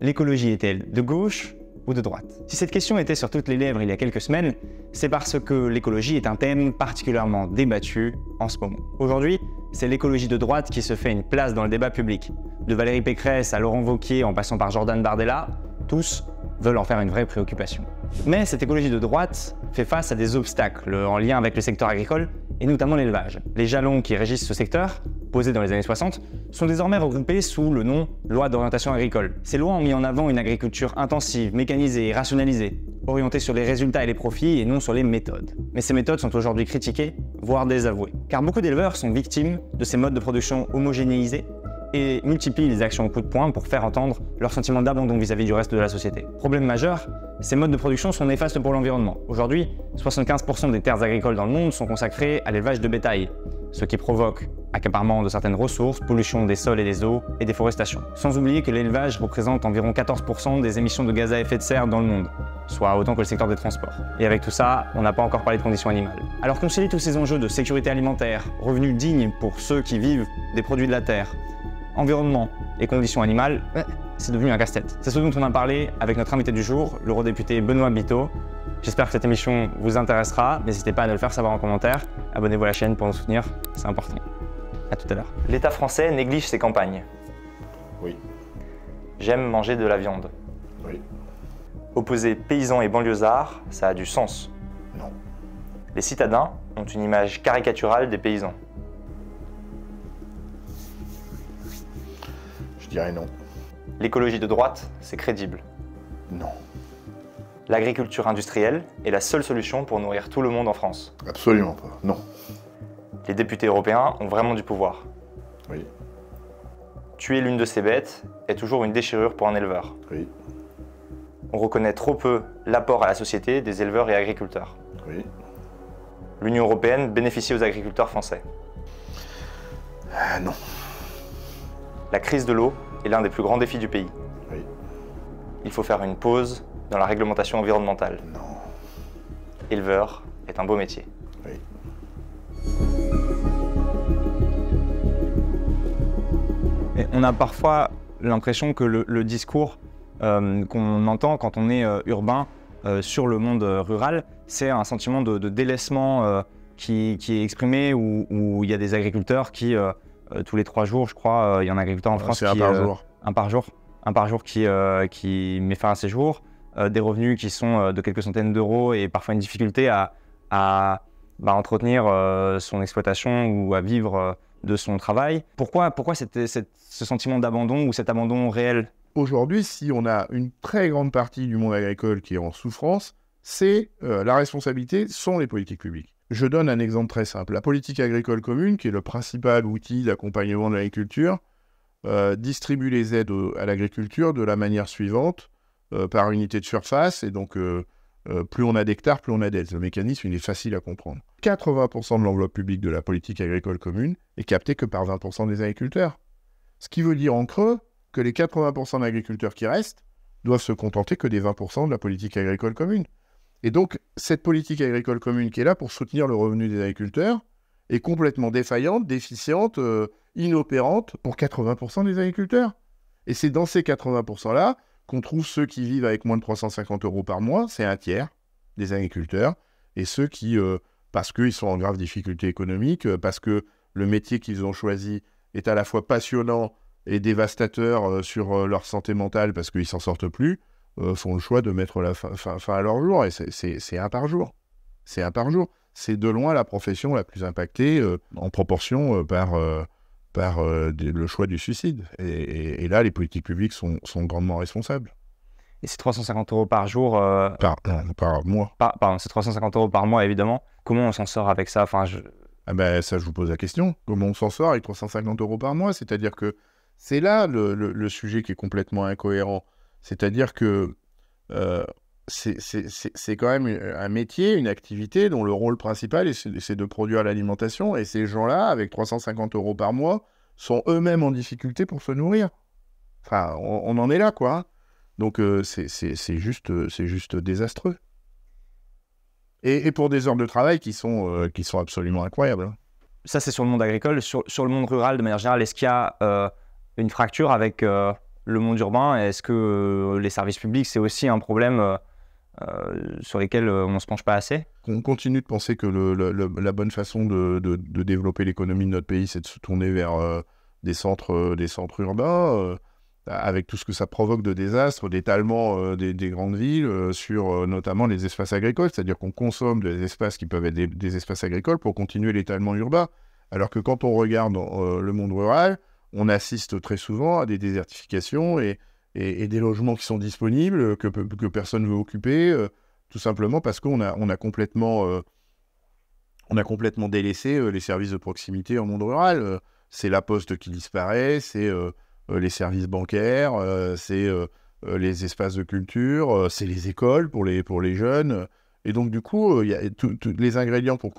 L'écologie est-elle de gauche ou de droite Si cette question était sur toutes les lèvres il y a quelques semaines, c'est parce que l'écologie est un thème particulièrement débattu en ce moment. Aujourd'hui, c'est l'écologie de droite qui se fait une place dans le débat public. De Valérie Pécresse à Laurent Vauquier en passant par Jordan Bardella, tous veulent en faire une vraie préoccupation. Mais cette écologie de droite fait face à des obstacles en lien avec le secteur agricole et notamment l'élevage. Les jalons qui régissent ce secteur, posés dans les années 60, sont désormais regroupés sous le nom Loi d'orientation agricole. Ces lois ont mis en avant une agriculture intensive, mécanisée et rationalisée, orientée sur les résultats et les profits et non sur les méthodes. Mais ces méthodes sont aujourd'hui critiquées, voire désavouées, car beaucoup d'éleveurs sont victimes de ces modes de production homogénéisés et multiplient les actions au coup de poing pour faire entendre leur sentiment d'abandon vis-à-vis du reste de la société. Problème majeur, ces modes de production sont néfastes pour l'environnement. Aujourd'hui, 75% des terres agricoles dans le monde sont consacrées à l'élevage de bétail, ce qui provoque accaparement de certaines ressources, pollution des sols et des eaux et déforestation. Sans oublier que l'élevage représente environ 14% des émissions de gaz à effet de serre dans le monde, soit autant que le secteur des transports. Et avec tout ça, on n'a pas encore parlé de conditions animales. Alors concilier tous ces enjeux de sécurité alimentaire, revenus dignes pour ceux qui vivent des produits de la terre, environnement et conditions animales, c'est devenu un casse-tête. C'est ce dont on a parlé avec notre invité du jour, l'eurodéputé Benoît Biteau. J'espère que cette émission vous intéressera. N'hésitez pas à nous le faire savoir en commentaire. Abonnez-vous à la chaîne pour nous soutenir, c'est important. A tout à l'heure. L'État français néglige ses campagnes. Oui. J'aime manger de la viande. Oui. Opposer paysans et banlieusards, ça a du sens. Non. Les citadins ont une image caricaturale des paysans. Je dirais non. L'écologie de droite, c'est crédible. Non. L'agriculture industrielle est la seule solution pour nourrir tout le monde en France. Absolument pas. Non. Les députés européens ont vraiment du pouvoir. Oui. Tuer l'une de ces bêtes est toujours une déchirure pour un éleveur. Oui. On reconnaît trop peu l'apport à la société des éleveurs et agriculteurs. Oui. L'Union européenne bénéficie aux agriculteurs français. Euh, non. La crise de l'eau est l'un des plus grands défis du pays. Il faut faire une pause dans la réglementation environnementale. Non. Éleveur est un beau métier. on a parfois l'impression que le, discours euh, qu'on entend quand on est euh, urbain euh, sur le monde rural, c'est un sentiment de, délaissement qui, qui, est exprimé où il y a des agriculteurs qui euh, tous les trois jours, je crois. Euh, il y en a un agriculteur en France qui. Un par euh, jour. Un par jour. Un par jour qui, qui met fin à ses jours. des revenus qui sont de quelques centaines d'euros et parfois une difficulté à, à bah, entretenir son exploitation ou à vivre de son travail. Pourquoi, pourquoi ce sentiment d'abandon ou cet abandon réel Aujourd'hui, si on a une très grande partie du monde agricole qui est en souffrance, c'est la responsabilité sont les politiques publiques. Je donne un exemple très simple. La politique agricole commune, qui est le principal outil d'accompagnement de l'agriculture, euh, distribue les aides à l'agriculture de la manière suivante, euh, par unité de surface, et donc euh, plus on a d'hectares, plus on a d'aides. Le mécanisme, il est facile à comprendre. 80% de l'enveloppe publique de la politique agricole commune est captée que par 20% des agriculteurs. Ce qui veut dire en creux que les 80% d'agriculteurs qui restent doivent se contenter que des 20% de la politique agricole commune. Et donc, cette politique agricole commune qui est là pour soutenir le revenu des agriculteurs est complètement défaillante, déficiente, euh, inopérante pour 80% des agriculteurs. Et c'est dans ces 80%-là qu'on trouve ceux qui vivent avec moins de 350 euros par mois, c'est un tiers des agriculteurs, et ceux qui, euh, parce qu'ils sont en grave difficulté économique, euh, parce que le métier qu'ils ont choisi est à la fois passionnant et dévastateur sur leur santé mentale parce qu'ils s'en sortent plus, euh, font le choix de mettre la fin, à leur jour. Et c'est un par jour. C'est un par jour. C'est de loin la profession la plus impactée euh, en proportion euh, par, par le choix du suicide. Et, là, les politiques publiques sont, sont grandement responsables. Et c'est 350 euros par jour. Par, par, mois. Par, pardon, c'est 350 euros par mois, évidemment. Comment on s'en sort avec ça enfin, je... Ah ben, ça, je vous pose la question. Comment on s'en sort avec 350 euros par mois C'est-à-dire que c'est là le, sujet qui est complètement incohérent. C'est-à-dire que euh, c'est quand même euh, un métier, une activité dont le rôle principal, c'est de produire l'alimentation. Et ces gens-là, avec 350 euros par mois, sont eux-mêmes en difficulté pour se nourrir. Enfin, on, en est là, quoi. Hein. Donc, euh, c'est juste, juste désastreux. Et, et, pour des heures de travail qui sont, qui sont absolument incroyables. Hein. Ça, c'est sur le monde agricole. Sur, sur, le monde rural, de manière générale, est-ce qu'il y a une fracture avec le monde urbain Est-ce que euh, les services publics, c'est aussi un problème euh, euh, sur lesquels on ne se penche pas assez On continue de penser que la bonne façon de, développer l'économie de notre pays, c'est de se tourner vers des, centres, des centres urbains avec tout ce que ça provoque de désastres, d'étalement des, grandes villes sur notamment les espaces agricoles, c'est-à-dire qu'on consomme des espaces qui peuvent être des espaces agricoles pour continuer l'étalement urbain. Alors que quand on regarde le monde rural, on assiste très souvent à des désertifications et, des logements qui sont disponibles, euh, que, personne ne veut occuper, euh, tout simplement parce qu'on a, euh, complètement, délaissé les services de proximité en monde rural. c'est la poste qui disparaît, c'est les services bancaires, c'est les espaces de culture, c'est les écoles pour les, jeunes. Et donc, du coup, il y a tous les ingrédients pour,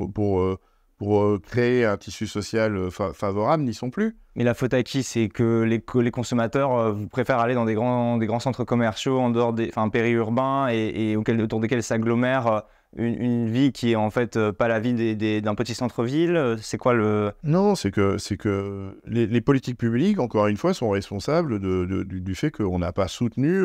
pour euh, créer un tissu social euh, favorable n'y sont plus. Mais la faute à qui C'est que les, les consommateurs euh, préfèrent aller dans des grands, des grands centres commerciaux, en dehors des périurbains, et, auquel, autour desquels s'agglomère une, vie qui est en fait pas la vie d'un petit centre-ville. C'est quoi le... Non, c'est que, que les, politiques publiques, encore une fois, sont responsables du, du, fait qu'on n'a pas soutenu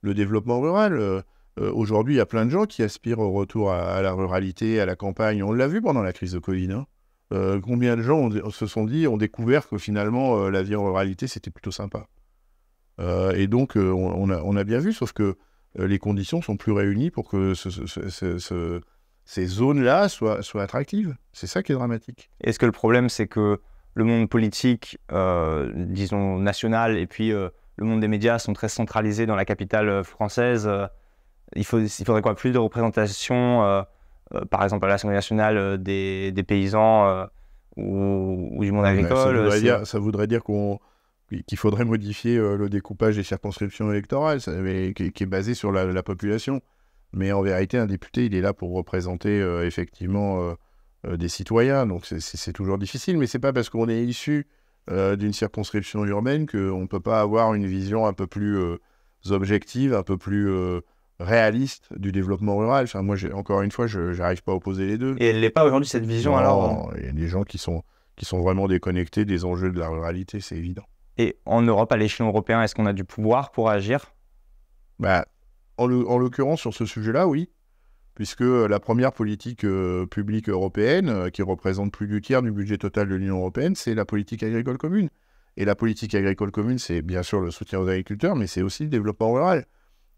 le développement rural. Euh, aujourd'hui, il y a plein de gens qui aspirent au retour à, la ruralité, à la campagne. On l'a vu pendant la crise de Covid. Hein. Euh, combien de gens se sont dit, ont découvert que finalement, euh, la vie en ruralité, c'était plutôt sympa. et donc, on, a, bien vu, sauf que les conditions sont plus réunies pour que ces zones-là soient, attractives. C'est ça qui est dramatique. Est-ce que le problème, c'est que le monde politique, disons, national, et puis le monde des médias sont très centralisés dans la capitale française il, faut, faudrait quoi plus de représentation, euh, euh, par exemple à l'Assemblée nationale, euh, des, paysans ou, du monde ah, agricole. Ça voudrait, dire, qu'on qu'il faudrait modifier le découpage des circonscriptions électorales, qui, est basé sur la, population. Mais en vérité, un député, il est là pour représenter effectivement des citoyens, donc c'est toujours difficile. Mais c'est pas parce qu'on est issu d'une circonscription urbaine qu'on ne peut pas avoir une vision un peu plus objective, un peu plus réaliste du développement rural. Enfin, moi, encore une fois, je n'arrive pas à opposer les deux. Et elle n'est pas aujourd'hui cette vision alors hein Il y a des gens qui sont, qui sont vraiment déconnectés des enjeux de la ruralité, c'est évident. Et en Europe, à l'échelon européen, est-ce qu'on a du pouvoir pour agir bah, En, l'occurrence, sur ce sujet-là, oui. Puisque euh, la première politique euh, publique européenne, euh, qui représente plus du tiers du budget total de l'Union européenne, c'est la politique agricole commune. Et la politique agricole commune, c'est bien sûr le soutien aux agriculteurs, mais c'est aussi le développement rural.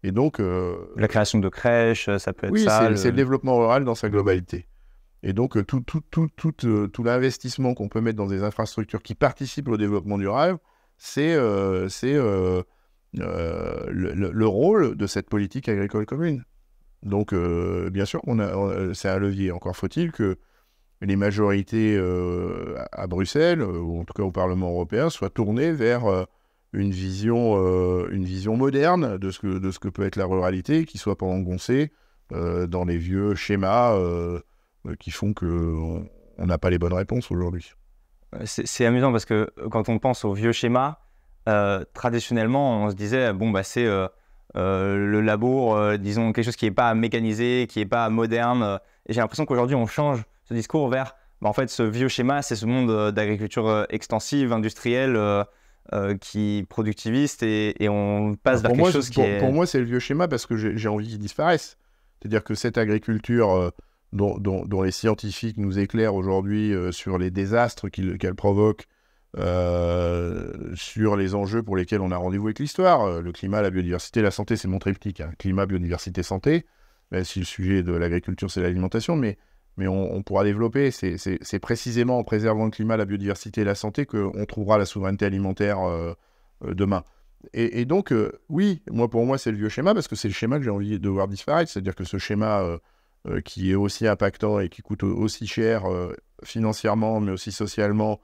Et donc. Euh, la création de crèches, euh, ça peut être ça. Oui, c'est le... développement rural dans sa globalité. Et donc, euh, tout, tout, l'investissement qu'on peut mettre dans des infrastructures qui participent au développement durable, c'est le, rôle de cette politique agricole commune. Donc, bien sûr, on c'est un levier. Encore faut-il que les majorités à Bruxelles, ou en tout cas au Parlement européen, soient tournées vers une vision, euh, une vision moderne de ce, que, de ce que peut être la ruralité, qui soit pas engoncée euh, dans les vieux schémas euh, qui font qu'on n'a pas les bonnes réponses aujourd'hui. C'est amusant parce que quand on pense aux vieux schémas, traditionnellement, on se disait, bon, bah, c'est le labour, disons, quelque chose qui n'est pas mécanisé, qui n'est pas moderne. Et j'ai l'impression qu'aujourd'hui, on change ce discours vers, bah, en fait, ce vieux schéma, c'est ce monde d'agriculture extensive, industrielle. Euh, qui qui productiviste et, on passe bah, vers quelque chose qui pour, est... Pour moi, c'est le vieux schéma parce que j'ai envie qu'il disparaisse. C'est-à-dire que cette agriculture euh, dont, dont, les scientifiques nous éclairent aujourd'hui euh, sur les désastres qu'elle provoque, sur les enjeux pour lesquels on a rendez-vous avec l'histoire, le climat, la biodiversité, la santé, c'est mon triptyque, hein, climat, biodiversité, santé, même si le sujet de l'agriculture, c'est l'alimentation, mais mais on, pourra développer. C'est précisément en préservant le climat, la biodiversité et la santé qu'on trouvera la souveraineté alimentaire euh, euh, demain. Et, donc, euh, oui, moi pour moi, c'est le vieux schéma, parce que c'est le schéma que j'ai envie de voir disparaître. C'est-à-dire que ce schéma qui est aussi impactant et qui coûte aussi cher financièrement, mais aussi socialement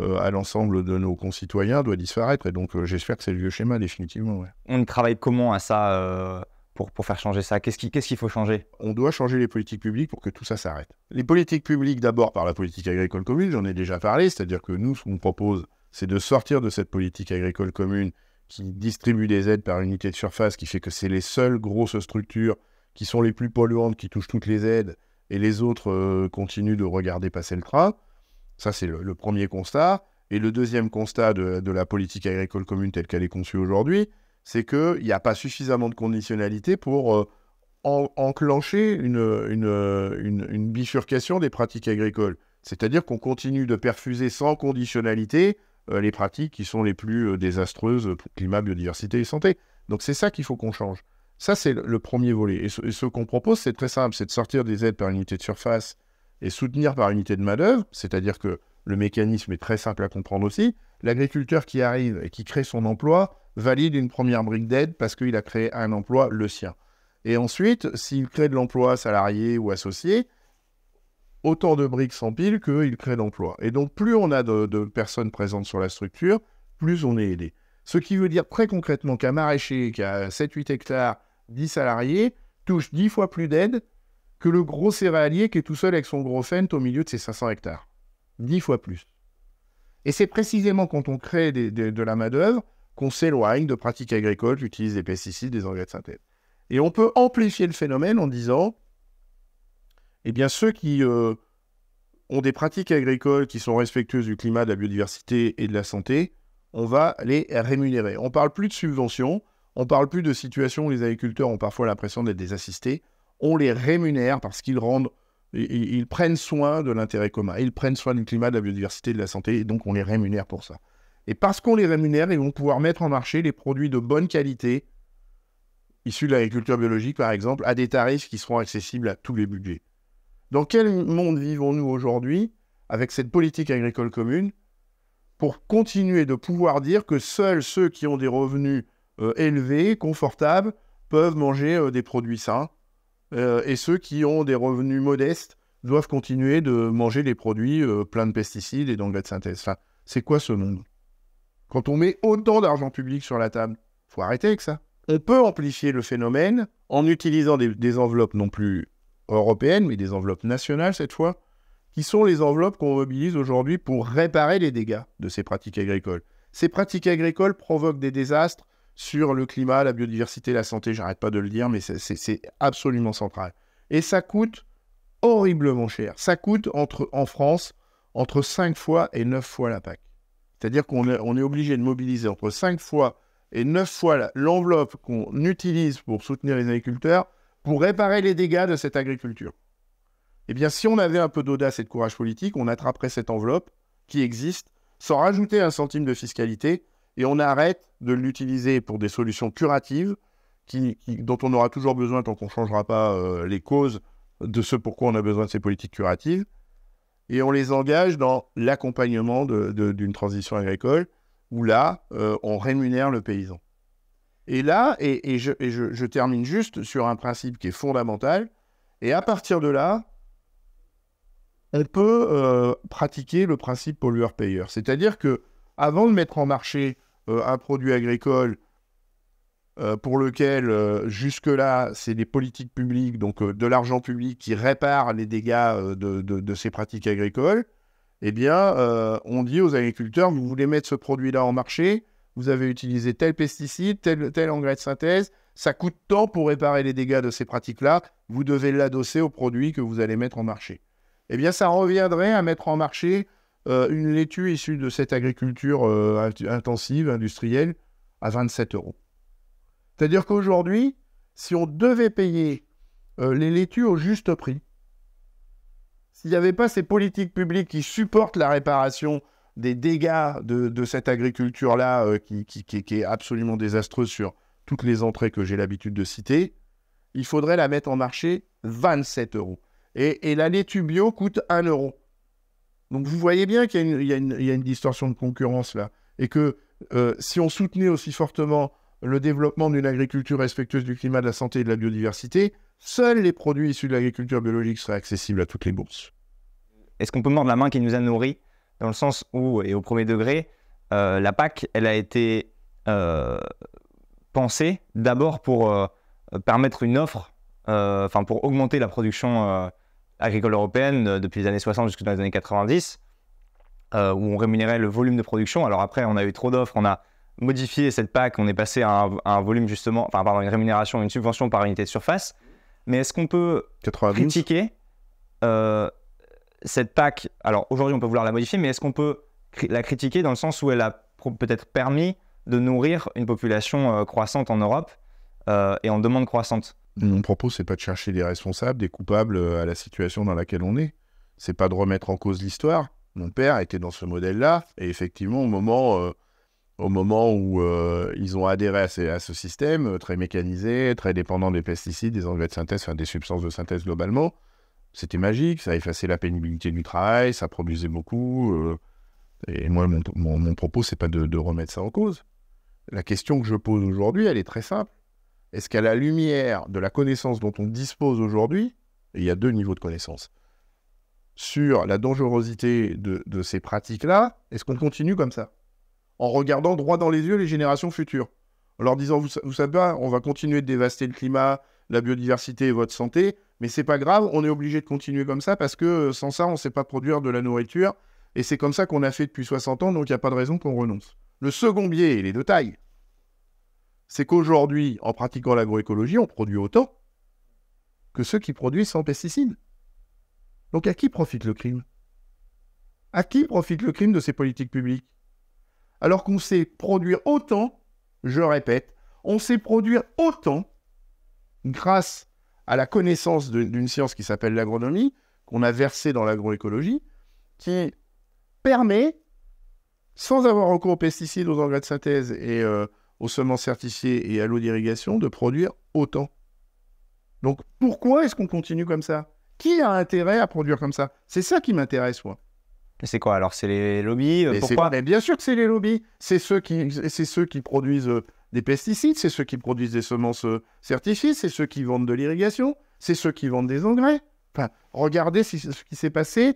à l'ensemble de nos concitoyens, doit disparaître. Et donc, j'espère que c'est le vieux schéma, définitivement. On travaille comment à ça pour, faire changer ça Qu'est-ce qu'il faut changer On doit changer les politiques publiques pour que tout ça s'arrête. Les politiques publiques, d'abord par la politique agricole commune, j'en ai déjà parlé, c'est-à-dire que nous, ce qu'on propose, c'est de sortir de cette politique agricole commune qui distribue des aides par unité de surface, qui fait que c'est les seules grosses structures qui sont les plus polluantes, qui touchent toutes les aides, et les autres euh, continuent de regarder passer le train. Ça, c'est le, premier constat. Et le deuxième constat de la politique agricole commune telle qu'elle est conçue aujourd'hui, c'est qu'il n'y a pas suffisamment de conditionnalité pour euh, enclencher une, bifurcation des pratiques agricoles. C'est-à-dire qu'on continue de perfuser sans conditionnalité euh, les pratiques qui sont les plus euh, désastreuses pour climat, biodiversité et santé. Donc c'est ça qu'il faut qu'on change. Ça, c'est le, premier volet. Et ce, ce qu'on propose, c'est très simple, c'est de sortir des aides par unité de surface et soutenir par unité de main-d'œuvre, c'est-à-dire que le mécanisme est très simple à comprendre aussi, L'agriculteur qui arrive et qui crée son emploi valide une première brique d'aide parce qu'il a créé un emploi, le sien. Et ensuite, s'il crée de l'emploi salarié ou associé, autant de briques s'empilent qu'il crée d'emplois. Et donc, plus on a de, personnes présentes sur la structure, plus on est aidé. Ce qui veut dire très concrètement qu'un maraîcher qui a 7-8 hectares, 10 salariés, touche 10 fois plus d'aide que le gros céréalier qui est tout seul avec son gros fent au milieu de ses 500 hectares. 10 fois plus. Et c'est précisément quand on crée de la main-d'œuvre qu'on s'éloigne de pratiques agricoles qui utilisent des pesticides, des engrais de synthèse. Et on peut amplifier le phénomène en disant eh bien, ceux qui euh, ont des pratiques agricoles qui sont respectueuses du climat, de la biodiversité et de la santé, on va les rémunérer. On ne parle plus de subventions, on ne parle plus de situations où les agriculteurs ont parfois l'impression d'être des assistés. On les rémunère parce qu'ils rendent ils, prennent soin de l'intérêt commun, ils prennent soin du climat, de la biodiversité, de la santé, et donc on les rémunère pour ça. Et parce qu'on les rémunère, ils vont pouvoir mettre en marché les produits de bonne qualité, issus de l'agriculture biologique par exemple, à des tarifs qui seront accessibles à tous les budgets. Dans quel monde vivons-nous aujourd'hui avec cette politique agricole commune pour continuer de pouvoir dire que seuls ceux qui ont des revenus euh, élevés, confortables, peuvent manger euh, des produits sains euh, et ceux qui ont des revenus modestes doivent continuer de manger des produits euh, pleins de pesticides et d'engrais de synthèse. Enfin, c'est quoi ce monde Quand on met autant d'argent public sur la table, faut arrêter avec ça. On peut amplifier le phénomène en utilisant des enveloppes non plus européennes, mais des enveloppes nationales cette fois, qui sont les enveloppes qu'on mobilise aujourd'hui pour réparer les dégâts de ces pratiques agricoles. Ces pratiques agricoles provoquent des désastres sur le climat, la biodiversité, la santé, j'arrête pas de le dire, mais c'est absolument central. Et ça coûte horriblement cher. Ça coûte entre, en France entre 5 fois et 9 fois la PAC. C'est-à-dire qu'on est, est obligé de mobiliser entre 5 fois et 9 fois l'enveloppe qu'on utilise pour soutenir les agriculteurs pour réparer les dégâts de cette agriculture. Eh bien, si on avait un peu d'audace et de courage politique, on attraperait cette enveloppe qui existe sans rajouter un centime de fiscalité et on arrête de l'utiliser pour des solutions curatives dont on aura toujours besoin tant qu'on ne changera pas euh, les causes de ce pourquoi on a besoin de ces politiques curatives. Et on les engage dans l'accompagnement d'une transition agricole où là, euh, on rémunère le paysan. Et là, et, je, termine juste sur un principe qui est fondamental, et à partir de là, on peut euh, pratiquer le principe pollueur-payeur. C'est-à-dire que avant de mettre en marché euh, un produit agricole euh, pour lequel euh, jusque-là, c'est des politiques publiques, donc de l'argent public qui réparent les dégâts de, ces pratiques agricoles, eh bien, on dit aux agriculteurs, vous voulez mettre ce produit-là en marché, vous avez utilisé tel pesticide, tel, tel engrais de synthèse, ça coûte tant pour réparer les dégâts de ces pratiques-là, vous devez l'adosser au produit que vous allez mettre en marché. Eh bien, ça reviendrait à mettre en marché euh, une laitue issue de cette agriculture euh, intensive, industrielle, à 27 euros. C'est-à-dire qu'aujourd'hui, si on devait payer euh, les laitues au juste prix, s'il n'y avait pas ces politiques publiques qui supportent la réparation des dégâts de, cette agriculture-là, qui, est absolument désastreuse sur toutes les entrées que j'ai l'habitude de citer, il faudrait la mettre en marché 27 euros. Et, et la laitue bio coûte 1 euro. Donc vous voyez bien qu'il y, a une distorsion de concurrence là. Et que euh, si on soutenait aussi fortement le développement d'une agriculture respectueuse du climat, de la santé et de la biodiversité, seuls les produits issus de l'agriculture biologique seraient accessibles à toutes les bourses. Est-ce qu'on peut mordre la main qui nous a nourris Dans le sens où, et au premier degré, euh, la PAC, elle a été euh, pensée d'abord pour permettre une offre, enfin pour augmenter la production agricole européenne euh, depuis les années 60 jusqu'aux années 90, euh, où on rémunérait le volume de production. Alors après, on a eu trop d'offres, on a modifié cette PAC, on est passé à un, volume justement, enfin pardon, une rémunération, une subvention par unité de surface. Mais est-ce qu'on peut critiquer euh, cette PAC Alors aujourd'hui, on peut vouloir la modifier, mais est-ce qu'on peut la critiquer dans le sens où elle a peut-être permis de nourrir une population croissante en Europe et en demande croissante mon propos, c'est pas de chercher des responsables, des coupables euh, à la situation dans laquelle on est. C'est pas de remettre en cause l'histoire. Mon père était dans ce modèle-là, et effectivement, au moment, euh, au moment où euh, ils ont adhéré à, ce système, très mécanisé, très dépendant des pesticides, des engrais de synthèse, enfin des substances de synthèse globalement, c'était magique. Ça effaçait la pénibilité du travail, ça produisait beaucoup. et moi, mon, mon, mon propos, c'est pas de remettre ça en cause. La question que je pose aujourd'hui, elle est très simple est-ce qu'à la lumière de la connaissance dont on dispose aujourd'hui, il y a deux niveaux de connaissance, sur la dangerosité de, ces pratiques-là, est-ce qu'on continue comme ça En regardant droit dans les yeux les générations futures. En leur disant, vous, vous savez pas, on va continuer de dévaster le climat, la biodiversité et votre santé, mais c'est pas grave, on est obligé de continuer comme ça parce que euh, sans ça, on ne sait pas produire de la nourriture. Et c'est comme ça qu'on a fait depuis 60 ans, donc il n'y a pas de raison qu'on renonce. Le second biais, il est de taille c'est qu'aujourd'hui, en pratiquant l'agroécologie, on produit autant que ceux qui produisent sans pesticides. Donc à qui profite le crime À qui profite le crime de ces politiques publiques Alors qu'on sait produire autant, je répète, on sait produire autant grâce à la connaissance d'une science qui s'appelle l'agronomie, qu'on a versée dans l'agroécologie, qui permet, sans avoir recours aux pesticides, aux engrais de synthèse et euh, aux semences certifiées et à l'eau d'irrigation de produire autant. Donc pourquoi est-ce qu'on continue comme ça Qui a intérêt à produire comme ça C'est ça qui m'intéresse, moi. C'est quoi alors C'est les lobbies euh, Pourquoi Bien sûr que c'est les lobbies. C'est ceux qui, ceux qui produisent euh, des pesticides, c'est ceux qui produisent des semences euh, certifiées, c'est ceux qui vendent de l'irrigation, c'est ceux qui vendent des engrais. Enfin, regardez ce qui s'est passé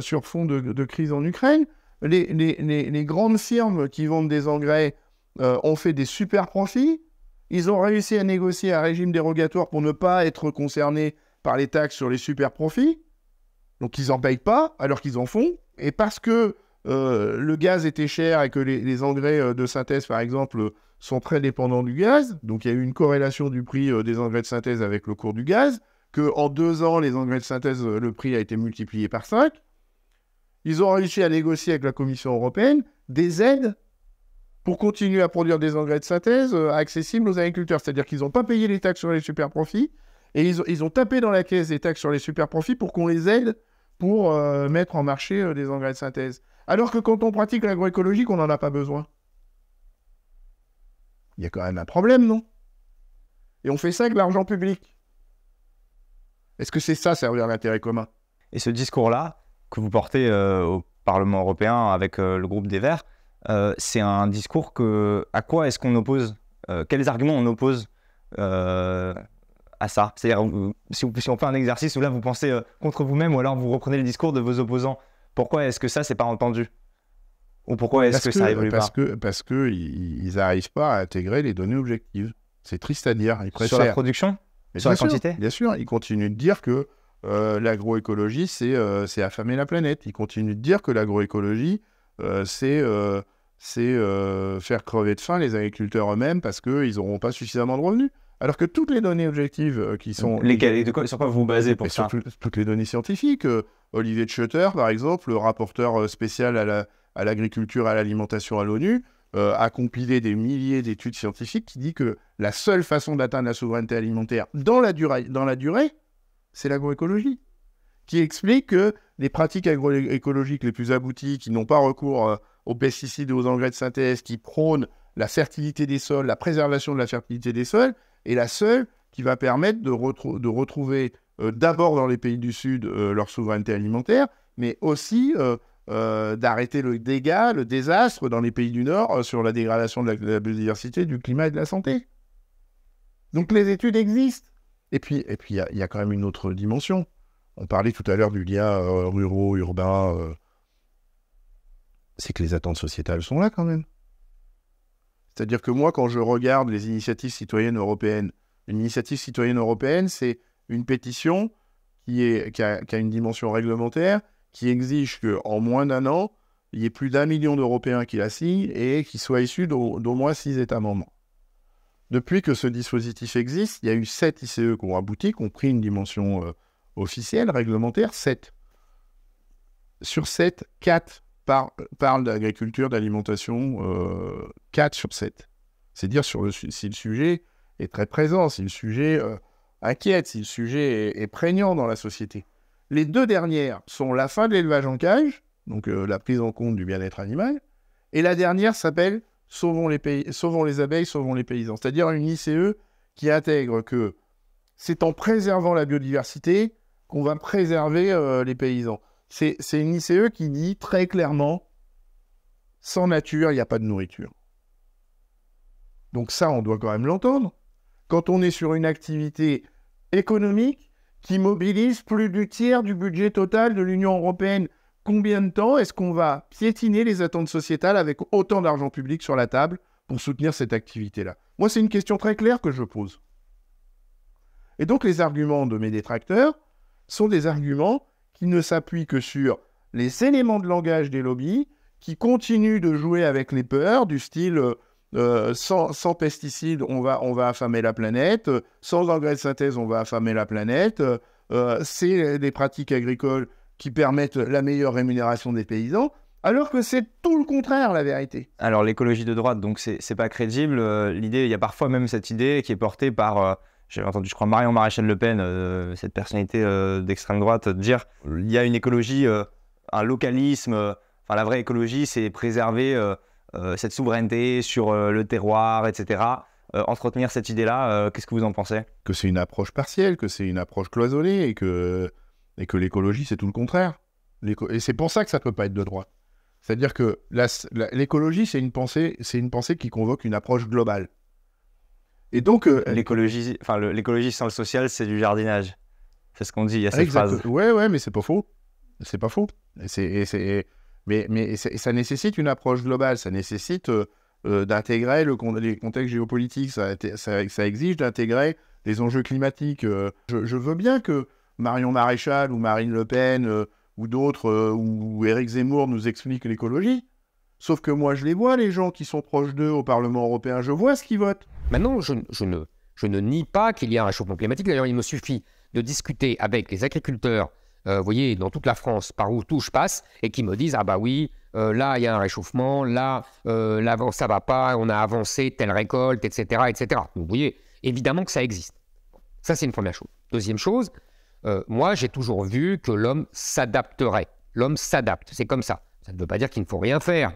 sur fond de, crise en Ukraine. Les, les, les, grandes firmes qui vendent des engrais euh, ont fait des super profits. Ils ont réussi à négocier un régime dérogatoire pour ne pas être concernés par les taxes sur les super profits. Donc ils n'en payent pas alors qu'ils en font. Et parce que euh, le gaz était cher et que les, les, engrais euh, de synthèse, par exemple, sont très dépendants du gaz, donc il y a eu une corrélation du prix des engrais de synthèse avec le cours du gaz, que en deux ans, les engrais de synthèse, le prix a été multiplié par 5. Ils ont réussi à négocier avec la Commission européenne des aides pour continuer à produire des engrais de synthèse euh, accessibles aux agriculteurs. C'est-à-dire qu'ils n'ont pas payé les taxes sur les super profits et ils, ont tapé dans la caisse des taxes sur les super profits pour qu'on les aide pour euh, mettre en marché euh, des engrais de synthèse. Alors que quand on pratique l'agroécologie, on n'en a pas besoin. Il y a quand même un problème, non Et on fait ça avec l'argent public. Est-ce que c'est ça servir l'intérêt commun Et ce discours-là que vous portez au Parlement européen avec le groupe des Verts, euh, c'est un discours que à quoi est-ce qu'on oppose euh, Quels arguments on oppose euh, à ça C'est-à-dire, si, on fait un exercice où là vous pensez contre vous-même ou alors vous reprenez le discours de vos opposants, pourquoi est-ce que ça c'est pas entendu ou pourquoi est-ce que, ça évolue parce pas que, Parce qu'ils n'arrivent pas à intégrer les données objectives. C'est triste à dire. Ils Sur la production Mais Sur la quantité Bien sûr, ils continuent de dire que l'agroécologie, c'est affamer la planète. Ils continuent de dire que l'agroécologie, c'est c'est euh, faire crever de faim les agriculteurs eux-mêmes parce qu'ils n'auront pas suffisamment de revenus. Alors que toutes les données objectives euh, qui sont... Lesquelles et quoi ne sont pas vous basez pour ça Toutes les données scientifiques. Euh, Olivier Schutter, par exemple, le rapporteur spécial à l'agriculture, la, à l'alimentation à l'ONU, a compilé des milliers d'études scientifiques qui dit que la seule façon d'atteindre la souveraineté alimentaire dans la durée, dans la durée c'est l'agroécologie. Qui explique que les pratiques agroécologiques les plus abouties, qui n'ont pas recours aux pesticides et aux engrais de synthèse qui prônent la fertilité des sols, la préservation de la fertilité des sols, et la seule qui va permettre de, retrouver euh, d'abord dans les pays du Sud euh, leur souveraineté alimentaire, mais aussi euh, d'arrêter le dégât, le désastre dans les pays du Nord sur la dégradation de la, biodiversité, du climat et de la santé. Donc les études existent. Et puis et il puis, y, y, a quand même une autre dimension. On parlait tout à l'heure du lien ruraux-urbain c'est que les attentes sociétales sont là quand même. C'est-à-dire que moi, quand je regarde les initiatives citoyennes européennes, une initiative citoyenne européenne, c'est une pétition qui, a, une dimension réglementaire, qui exige qu'en moins d'un an, il y ait plus d'un million d'Européens qui la signent et qui soient issus d'au moins six États membres. Depuis que ce dispositif existe, il y a eu sept ICE qui ont abouti, qui ont pris une dimension euh, officielle, réglementaire, sept. Sur sept, quatre parle d'agriculture, d'alimentation 4 euh, sur 7. C'est dire si le sujet est très présent, si le sujet euh, inquiète, si le sujet est, prégnant dans la société. Les deux dernières sont la fin de l'élevage en cage, donc euh, la prise en compte du bien-être animal, et la dernière s'appelle sauvons les, sauvons les abeilles, sauvons les paysans, c'est-à-dire une ICE qui intègre que c'est en préservant la biodiversité qu'on va préserver les paysans. C'est une ICE qui dit très clairement, sans nature, il n'y a pas de nourriture. Donc ça, on doit quand même l'entendre. Quand on est sur une activité économique qui mobilise plus du tiers du budget total de l'Union européenne, combien de temps est-ce qu'on va piétiner les attentes sociétales avec autant d'argent public sur la table pour soutenir cette activité-là Moi, c'est une question très claire que je pose. Et donc, les arguments de mes détracteurs sont des arguments il ne s'appuie que sur les éléments de langage des lobbies, qui continuent de jouer avec les peurs du style euh, sans, pesticides, on va, on va affamer la planète, sans engrais de synthèse, on va affamer la planète. Euh, c'est des pratiques agricoles qui permettent la meilleure rémunération des paysans. Alors que c'est tout le contraire, la vérité. Alors, l'écologie de droite, donc, c'est pas crédible. Euh, l'idée, il y a parfois même cette idée qui est portée par j'avais entendu, je crois, Marion Maréchal Le Pen, euh, cette personnalité euh, d'extrême droite, dire il y a une écologie, euh, un localisme. Enfin, la vraie écologie, c'est préserver cette souveraineté sur le terroir, etc. entretenir cette idée-là, qu'est-ce que vous en pensez Que c'est une approche partielle, que c'est une approche cloisonnée et que, et que l'écologie, c'est tout le contraire. Et c'est pour ça que ça ne peut pas être de droite. C'est-à-dire que l'écologie, c'est une, pensée, une pensée qui convoque une approche globale. Et donc. Euh, l'écologie, enfin, l'écologie sans le social, c'est du jardinage. C'est ce qu'on dit, il y a cette phrase. Ouais, ouais, mais c'est pas faux. C'est pas faux. c'est, mais, ça nécessite une approche globale. Ça nécessite euh, euh, d'intégrer le, les contextes géopolitiques. Ça, ça exige d'intégrer les enjeux climatiques. Je, je, veux bien que Marion Maréchal ou Marine Le Pen ou d'autres, ou Éric Zemmour nous expliquent l'écologie. Sauf que moi, je les vois, les gens qui sont proches d'eux au Parlement européen. Je vois ce qu'ils votent. Maintenant, je, ne, nie pas qu'il y a un réchauffement climatique. D'ailleurs, il me suffit de discuter avec les agriculteurs, euh, vous voyez, dans toute la France, par où tout je passe, et qui me disent, ah bah oui, euh, là, il y a un réchauffement, là, ça euh, là, ça va pas, on a avancé telle récolte, etc., etc. vous voyez, évidemment que ça existe. Ça, c'est une première chose. Deuxième chose, moi, j'ai toujours vu que l'homme s'adapterait. L'homme s'adapte, c'est comme ça. Ça ne veut pas dire qu'il ne faut rien faire.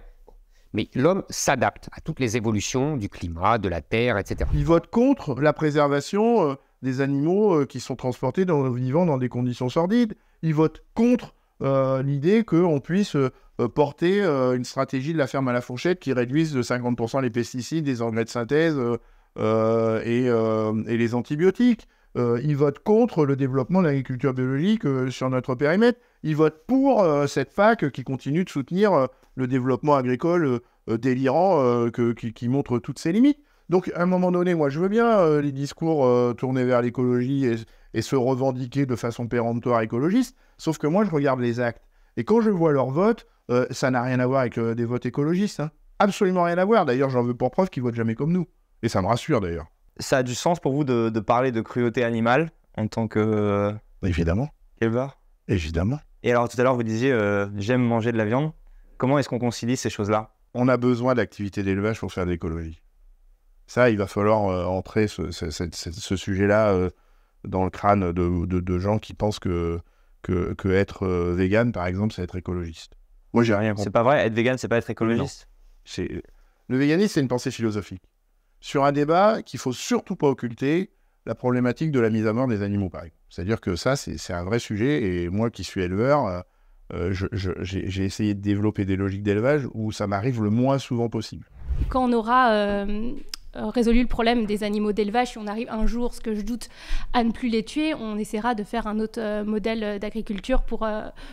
Mais l'homme s'adapte à toutes les évolutions du climat, de la terre, etc. Il vote contre la préservation euh, des animaux euh, qui sont transportés dans, vivant dans des conditions sordides. Il vote contre euh, l'idée qu'on puisse porter une stratégie de la ferme à la fourchette qui réduise de 50% les pesticides, les engrais de synthèse et, les antibiotiques. Euh, ils votent contre le développement de l'agriculture biologique euh, sur notre périmètre. Ils votent pour euh, cette fac qui continue de soutenir le développement agricole délirant qui, montre toutes ses limites. Donc, à un moment donné, moi, je veux bien les discours tournés vers l'écologie et, se revendiquer de façon péremptoire écologiste, sauf que moi, je regarde les actes. Et quand je vois leur vote, ça n'a rien à voir avec des votes écologistes. Hein. Absolument rien à voir. D'ailleurs, j'en veux pour preuve qu'ils votent jamais comme nous. Et ça me rassure d'ailleurs ça a du sens pour vous de, parler de cruauté animale en tant que. Euh, Évidemment. Éleveur Évidemment. Et alors tout à l'heure, vous disiez euh, j'aime manger de la viande. Comment est-ce qu'on concilie ces choses-là On a besoin de d'élevage pour faire de l'écologie. Ça, il va falloir euh, entrer ce, sujet-là dans le crâne de, gens qui pensent que, que, être vegan, par exemple, c'est être écologiste. Moi, j'ai rien compris. C'est pas vrai, être vegan, c'est pas être écologiste. Le véganisme, c'est une pensée philosophique sur un débat qu'il faut surtout pas occulter, la problématique de la mise à mort des animaux, par exemple. C'est-à-dire que ça, c'est un vrai sujet, et moi qui suis éleveur, euh, euh, j'ai essayé de développer des logiques d'élevage où ça m'arrive le moins souvent possible. Quand on aura euh, euh, résolu le problème des animaux d'élevage, si on arrive un jour, ce que je doute, à ne plus les tuer, on essaiera de faire un autre euh, modèle euh, d'agriculture pour,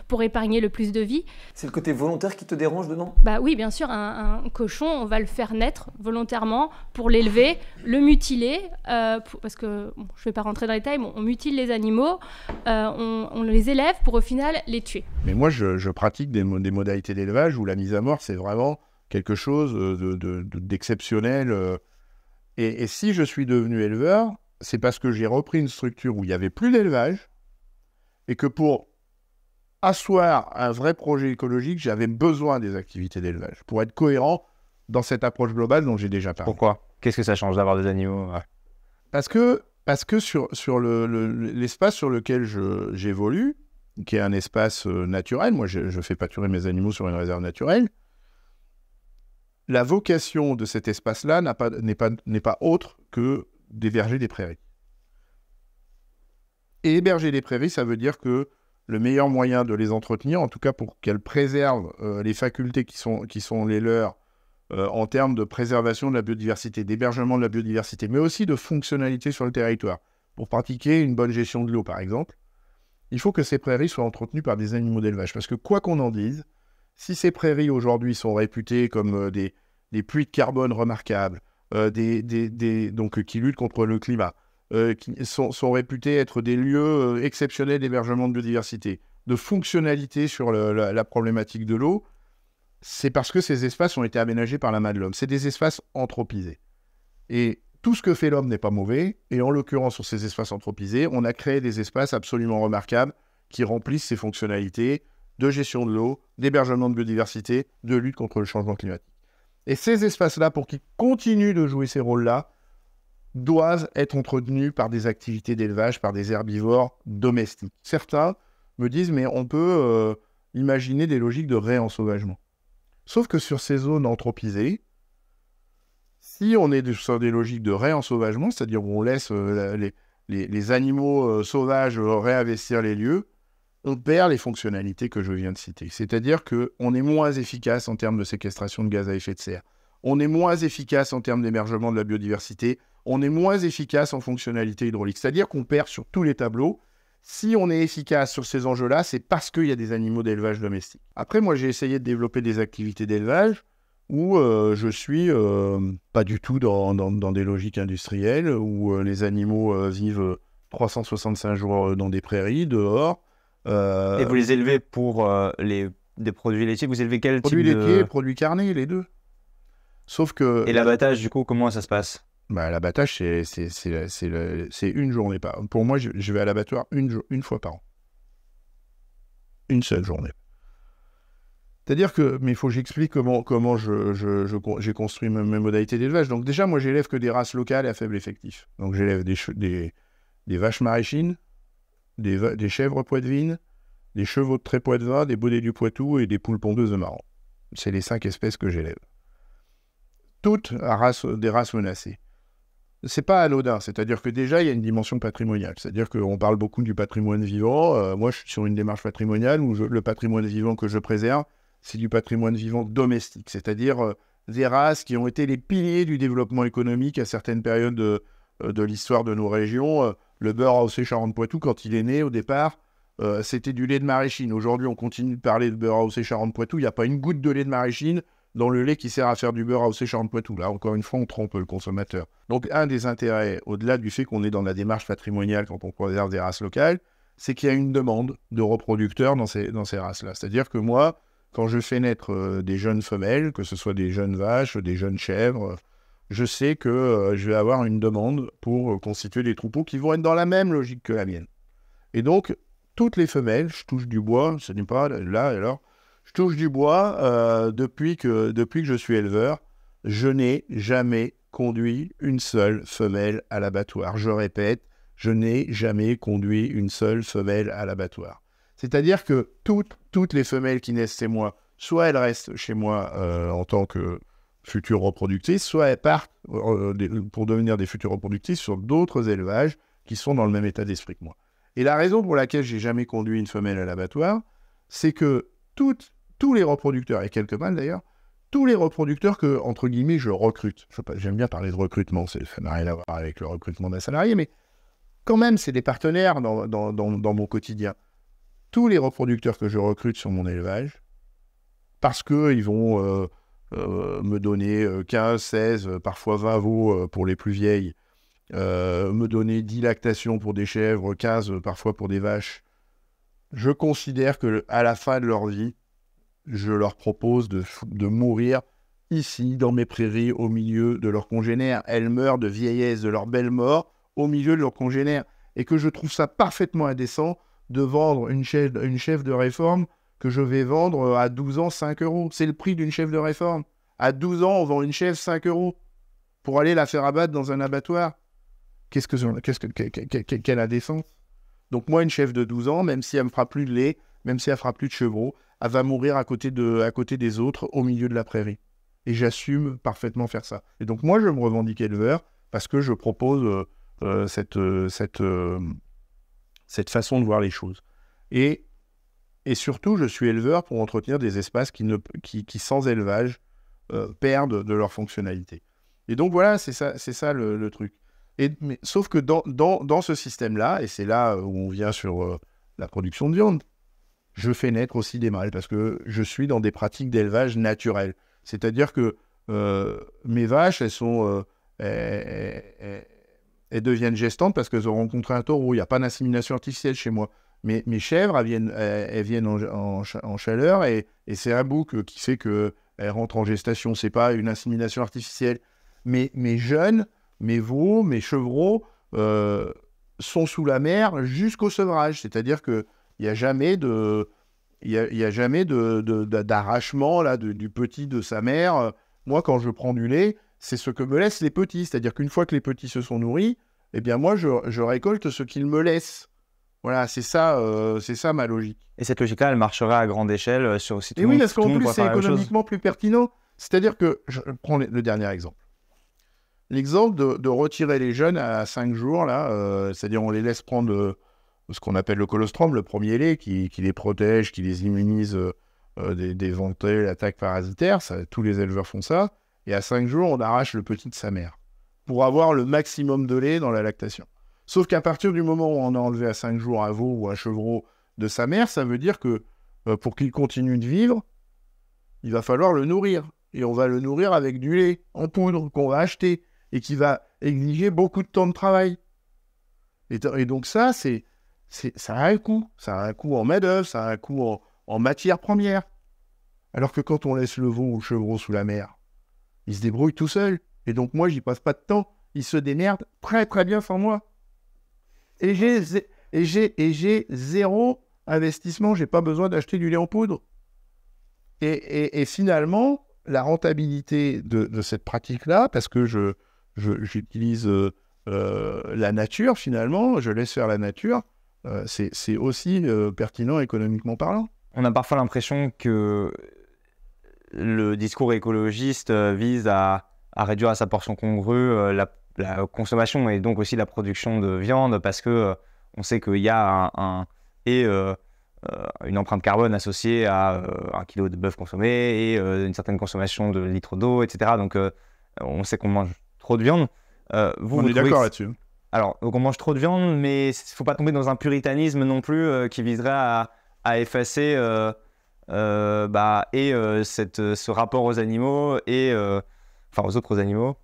pour épargner le plus de vie. C'est le côté volontaire qui te dérange dedans Bah oui, bien sûr, un, cochon, on va le faire naître volontairement pour l'élever, le mutiler, parce que je ne vais pas rentrer dans les détails, on mutile les animaux, on, les élève pour au final les tuer. Mais moi, je, pratique des, modalités d'élevage où la mise à mort, c'est vraiment quelque chose d'exceptionnel. Et, si je suis devenu éleveur, c'est parce que j'ai repris une structure où il n'y avait plus d'élevage et que pour asseoir un vrai projet écologique, j'avais besoin des activités d'élevage pour être cohérent dans cette approche globale dont j'ai déjà parlé. Pourquoi Qu'est-ce que ça change d'avoir des animaux Parce que parce que sur, sur l'espace le, sur lequel j'évolue, qui est un espace euh, naturel, moi je fais pâturer mes animaux sur une réserve naturelle, la vocation de cet espace-là n'est pas, autre que d'héberger des prairies. Et héberger des prairies, ça veut dire que le meilleur moyen de les entretenir, en tout cas pour qu'elles préservent euh, les facultés qui sont, les leurs euh, en termes de préservation de la biodiversité, d'hébergement de la biodiversité, mais aussi de fonctionnalité sur le territoire, pour pratiquer une bonne gestion de l'eau, par exemple, il faut que ces prairies soient entretenues par des animaux d'élevage. Parce que quoi qu'on en dise, si ces prairies aujourd'hui sont réputées comme euh, des, puits de carbone remarquables, euh, euh, qui luttent contre le climat, qui sont, réputées être des lieux exceptionnels d'hébergement de biodiversité, de fonctionnalité sur la, problématique de l'eau, c'est parce que ces espaces ont été aménagés par la main de l'homme. C'est des espaces anthropisés. Et tout ce que fait l'homme n'est pas mauvais, et en l'occurrence sur ces espaces anthropisés, on a créé des espaces absolument remarquables qui remplissent ces fonctionnalités, de gestion de l'eau, d'hébergement de biodiversité, de lutte contre le changement climatique. Et ces espaces-là, pour qu'ils continuent de jouer ces rôles-là, doivent être entretenus par des activités d'élevage, par des herbivores domestiques. Certains me disent, mais on peut euh, imaginer des logiques de réensauvagement. Sauf que sur ces zones anthropisées, si on est sur des logiques de réensauvagement, c'est-à-dire où on laisse euh, les, animaux euh, sauvages réinvestir les lieux, on perd les fonctionnalités que je viens de citer. C'est-à-dire qu'on est moins efficace en termes de séquestration de gaz à effet de serre, on est moins efficace en termes d'émergement de la biodiversité, on est moins efficace en fonctionnalité hydraulique. C'est-à-dire qu'on perd sur tous les tableaux. Si on est efficace sur ces enjeux-là, c'est parce qu'il y a des animaux d'élevage domestique. Après, moi, j'ai essayé de développer des activités d'élevage où euh, je suis euh, pas du tout dans, des logiques industrielles, où euh, les animaux vivent 365 jours dans des prairies, dehors, euh, Et vous les élevez pour euh, les, des produits laitiers Vous élevez quel type de... Produits laitiers, produits carnés, les deux. Sauf que... Et l'abattage, du coup, comment ça se passe bah, L'abattage, c'est une journée par Pour moi, je, vais à l'abattoir une, une fois par an. Une seule journée. C'est-à-dire que, mais il faut que j'explique comment, comment j'ai je, je, construit mes, modalités d'élevage. Donc déjà, moi, j'élève que des races locales à faible effectif. Donc j'élève des, des, des, vaches maraîchines, des, des chèvres poitevines, des chevaux de vin, des baudets du Poitou et des poules pondeuses de C'est les cinq espèces que j'élève. Toutes des races menacées. Ce n'est pas à anodin, c'est-à-dire que déjà il y a une dimension patrimoniale. C'est-à-dire qu'on parle beaucoup du patrimoine vivant. Euh, moi, je suis sur une démarche patrimoniale où le patrimoine vivant que je préserve, c'est du patrimoine vivant domestique, c'est-à-dire euh, des races qui ont été les piliers du développement économique à certaines périodes de euh, l'histoire de nos régions. Le beurre à AOC Charente-Poitou, quand il est né au départ, euh, c'était du lait de maraîchine. Aujourd'hui, on continue de parler de beurre à hausser Charente-Poitou. Il n'y a pas une goutte de lait de maraîchine dans le lait qui sert à faire du beurre à hausser Charente-Poitou. Là, encore une fois, on trompe le consommateur. Donc, un des intérêts, au-delà du fait qu'on est dans la démarche patrimoniale quand on préserve des races locales, c'est qu'il y a une demande de reproducteurs dans ces, dans ces races-là. C'est-à-dire que moi, quand je fais naître euh, des jeunes femelles, que ce soit des jeunes vaches, des jeunes chèvres, je sais que euh, je vais avoir une demande pour euh, constituer des troupeaux qui vont être dans la même logique que la mienne. Et donc, toutes les femelles, je touche du bois, ce n'est pas là alors, je touche du bois euh, depuis, que, depuis que je suis éleveur, je n'ai jamais conduit une seule femelle à l'abattoir. Je répète, je n'ai jamais conduit une seule femelle à l'abattoir. C'est-à-dire que toutes, toutes les femelles qui naissent chez moi, soit elles restent chez moi en tant que futurs reproductrices, soit elles partent euh, euh, euh, pour devenir des futurs reproductifs sur d'autres élevages qui sont dans le même état d'esprit que moi. Et la raison pour laquelle j'ai jamais conduit une femelle à l'abattoir, c'est que tous les reproducteurs, et quelques mâles d'ailleurs, tous les reproducteurs que, entre guillemets, je recrute, j'aime bien parler de recrutement, ça n'a rien à voir avec le recrutement d'un salarié, mais quand même, c'est des partenaires dans, mon quotidien. Tous les reproducteurs que je recrute sur mon élevage, parce qu'ils vont euh, me donner 15, euh, 16, euh, parfois 20 veaux pour les plus vieilles, me donner 10 lactations pour des chèvres, 15 parfois pour des vaches, je considère que à la fin de leur vie, je leur propose de, mourir ici, dans mes prairies, au milieu de leurs congénères. Elles meurent de vieillesse, de leur belle mort, au milieu de leurs congénères. Et que je trouve ça parfaitement indécent de vendre une chèvre, une chef de réforme que je vais vendre euh, à 12 ans 5 euros. C'est le prix d'une chef de réforme. À 12 ans, on vend une chèvre 5 euros pour aller la faire abattre dans un abattoir. Qu'est-ce que, qu'est-ce que, quelle, indécence. Donc moi, une chèvre de 12 ans, même si elle ne me fera plus de lait, même si elle ne fera plus de chevreau, elle va mourir à côté, de, à côté des autres au milieu de la prairie. Et j'assume parfaitement faire ça. Et donc moi, je me revendique éleveur parce que je propose euh, euh, cette, cette, cette façon de voir les choses. Et et surtout, je suis éleveur pour entretenir des espaces qui, ne, qui, sans élevage, euh, perdent de leur fonctionnalité. Et donc voilà, c'est ça, c'est ça le, truc. Et, sauf que dans, ce système-là, et c'est là où on vient sur euh, la production de viande, je fais naître aussi des mâles parce que je suis dans des pratiques d'élevage naturel. C'est-à-dire que euh, mes vaches, elles sont. Elles, deviennent gestantes parce qu'elles ont rencontré un taureau. Il n'y a pas d'insémination artificielle chez moi mes, chèvres, elles viennent, en, chaleur et, c'est un bouc euh, qui que qu'elle rentre en gestation. C'est pas une insémination artificielle. Mais mes jeunes, mes veaux, mes chevreaux euh, sont sous la mer jusqu'au sevrage. C'est-à-dire qu'il n'y a jamais de. Il a, jamais d'arrachement de, du petit de sa mère. Moi, quand je prends du lait, c'est ce que me laissent les petits. C'est-à-dire qu'une fois que les petits se sont nourris, eh bien moi, je récolte ce qu'ils me laissent. Voilà, c'est ça, euh, c'est ça ma logique. Et cette logique-là, elle marchera à grande échelle euh, sur aussi tout Et oui, parce qu'en plus, c'est économiquement plus pertinent. C'est-à-dire que, je prends le dernier exemple. L'exemple de, retirer les jeunes à 5 jours, là, euh, c'est-à-dire on les laisse prendre ce qu'on appelle le colostrum, le premier lait, qui, les protège, qui les immunise des, des attaques parasitaires, tous les éleveurs font ça, et à 5 jours, on arrache le petit de sa mère, pour avoir le maximum de lait dans la lactation. Sauf qu'à partir du moment où on a enlevé à 5 jours un veau ou un chevreau de sa mère, ça veut dire que euh, pour qu'il continue de vivre, il va falloir le nourrir. Et on va le nourrir avec du lait en poudre qu'on va acheter et qui va exiger beaucoup de temps de travail. Et, donc ça, c'est, ça a un coût. Ça a un coût en main-d'œuvre, ça a un coût en, matière première. Alors que quand on laisse le veau ou le chevreau sous la mer, il se débrouille tout seul. Et donc moi, j'y passe pas de temps. Il se démerde très très bien sans moi. Et j'ai zéro investissement, j'ai pas besoin d'acheter du lait en poudre. Et, et, finalement, la rentabilité de, de cette pratique-là, parce que je, j'utilise euh, euh, la nature finalement, je laisse faire la nature, euh, c'est aussi pertinent économiquement parlant. On a parfois l'impression que le discours écologiste vise à, à réduire à sa portion congrue la la consommation et donc aussi la production de viande parce que euh, on sait qu'il y a un, et euh, euh, une empreinte carbone associée à un kilo de bœuf consommé et une certaine consommation de litres d'eau, etc. Donc on sait qu'on mange trop de viande. vous, on est d'accord là-dessus. Alors, on mange trop de viande, mais il ne faut pas tomber dans un puritanisme non plus qui viserait à, effacer bah, et ce rapport aux animaux et enfin aux autres animaux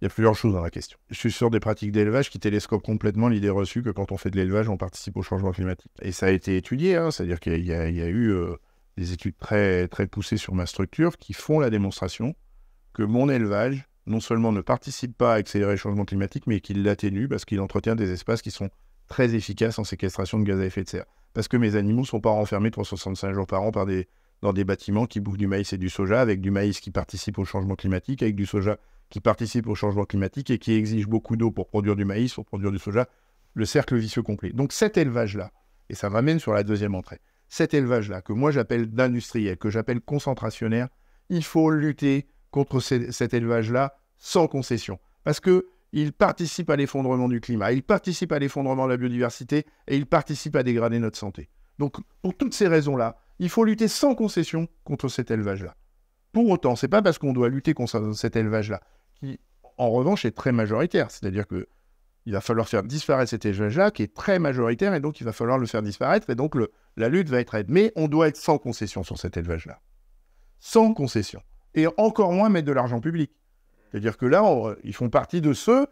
il y a plusieurs choses dans la question. Je suis sur des pratiques d'élevage qui télescopent complètement l'idée reçue que quand on fait de l'élevage, on participe au changement climatique. Et ça a été étudié, hein. c'est-à-dire qu'il y, a eu euh, des études très, très poussées sur ma structure qui font la démonstration que mon élevage, non seulement ne participe pas à accélérer le changement climatique, mais qu'il l'atténue parce qu'il entretient des espaces qui sont très efficaces en séquestration de gaz à effet de serre. Parce que mes animaux ne sont pas renfermés 365 jours par an dans des bâtiments qui bouffent du maïs et du soja, avec du maïs qui participe au changement climatique, avec du soja qui participent au changement climatique et qui exige beaucoup d'eau pour produire du maïs, pour produire du soja, le cercle vicieux complet. Donc cet élevage-là, et ça m'amène sur la deuxième entrée, cet élevage-là, que moi j'appelle d'industriel, que j'appelle concentrationnaire, il faut lutter contre cet élevage-là sans concession. Parce que il participe à l'effondrement du climat, il participe à l'effondrement de la biodiversité et il participe à dégrader notre santé. Donc, pour toutes ces raisons-là, il faut lutter sans concession contre cet élevage-là. Pour autant, ce n'est pas parce qu'on doit lutter contre cet élevage-là qui, en revanche, est très majoritaire. C'est-à-dire que il va falloir faire disparaître cet élevage là qui est très majoritaire, et donc il va falloir le faire disparaître, et donc la lutte va être aide. Mais on doit être sans concession sur cet élevage-là. Sans concession. Et encore moins mettre de l'argent public. C'est-à-dire que là, ils font partie de ceux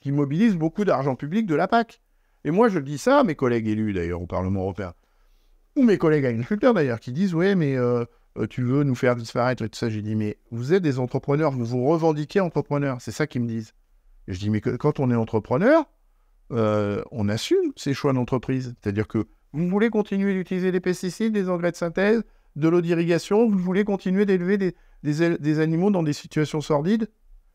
qui mobilisent beaucoup d'argent public de la PAC. Et moi, je dis ça à mes collègues élus, d'ailleurs, au Parlement européen, ou mes collègues agriculteurs, d'ailleurs, qui disent, Oui, mais euh, euh, tu veux nous faire disparaître et tout ça. J'ai dit, mais vous êtes des entrepreneurs, vous vous revendiquez entrepreneur. C'est ça qu'ils me disent. je dis, mais quand on est entrepreneur, euh, on assume ses choix d'entreprise. C'est-à-dire que vous voulez continuer d'utiliser des pesticides, des engrais de synthèse, de l'eau d'irrigation, vous voulez continuer d'élever des, animaux dans des situations sordides.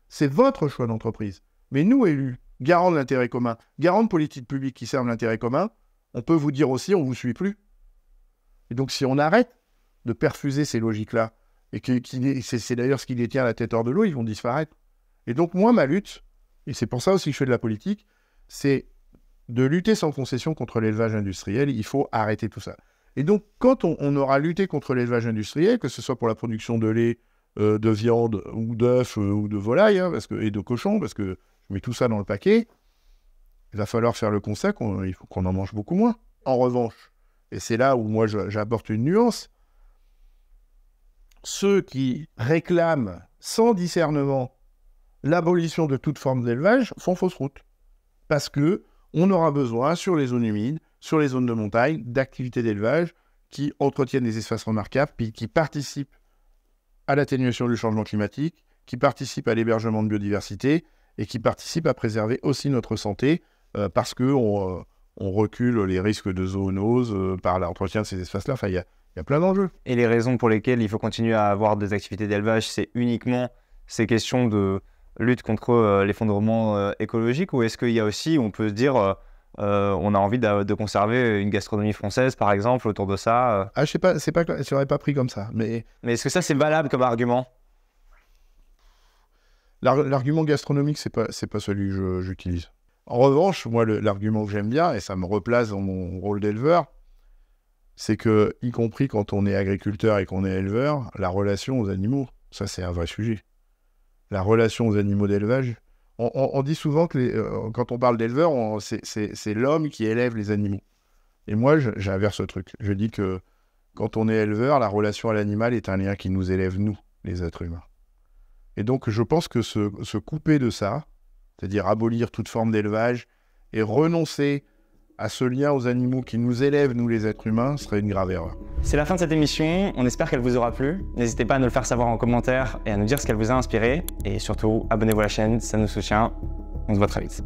C'est votre choix d'entreprise. Mais nous, élus, garants de l'intérêt commun, garants de politiques publiques qui servent l'intérêt commun, on peut vous dire aussi, on ne vous suit plus. Et donc, si on arrête de perfuser ces logiques-là. Et que, c'est d'ailleurs ce qui les tient à la tête hors de l'eau, ils vont disparaître. Et donc, moi, ma lutte, et c'est pour ça aussi que je fais de la politique, c'est de lutter sans concession contre l'élevage industriel. Il faut arrêter tout ça. Et donc, quand on, aura lutté contre l'élevage industriel, que ce soit pour la production de lait, euh, de viande ou d'œufs euh, ou de volaille, hein, parce que, et de cochons, parce que je mets tout ça dans le paquet, il va falloir faire le constat qu'on en mange beaucoup moins. En revanche, et c'est là où moi j'apporte une nuance, ceux qui réclament sans discernement l'abolition de toute forme d'élevage font fausse route. Parce que on aura besoin sur les zones humides, sur les zones de montagne, d'activités d'élevage qui entretiennent des espaces remarquables, puis qui participent à l'atténuation du changement climatique, qui participent à l'hébergement de biodiversité et qui participent à préserver aussi notre santé euh, parce que euh, on, recule les risques de zoonoses euh, par l'entretien de ces espaces-là. Il y a plein d'enjeux. Et les raisons pour lesquelles il faut continuer à avoir des activités d'élevage, c'est uniquement ces questions de lutte contre euh, l'effondrement euh, écologique ou est-ce qu'il y a aussi, on peut se dire, euh, on a envie de, conserver une gastronomie française, par exemple, autour de ça. Ah, je sais pas, je l'aurais pas pris comme ça, mais. est-ce que ça c'est valable comme argument L'argument gastronomique, c'est pas, pas celui que j'utilise. En revanche, moi, l'argument que j'aime bien et ça me replace dans mon rôle d'éleveur, c'est que, y compris quand on est agriculteur et qu'on est éleveur, la relation aux animaux, ça c'est un vrai sujet. La relation aux animaux d'élevage, on, dit souvent que euh, quand on parle d'éleveur, c'est l'homme qui élève les animaux. Et moi, j'inverse ce truc. Je dis que quand on est éleveur, la relation à l'animal est un lien qui nous élève, nous, les êtres humains. Et donc, je pense que se, se couper de ça, c'est-à-dire abolir toute forme d'élevage et renoncer à ce lien aux animaux qui nous élèvent, nous les êtres humains, serait une grave erreur. C'est la fin de cette émission, on espère qu'elle vous aura plu. N'hésitez pas à nous le faire savoir en commentaire et à nous dire ce qu'elle vous a inspiré. Et surtout, abonnez-vous à la chaîne, ça nous soutient. On se voit très vite.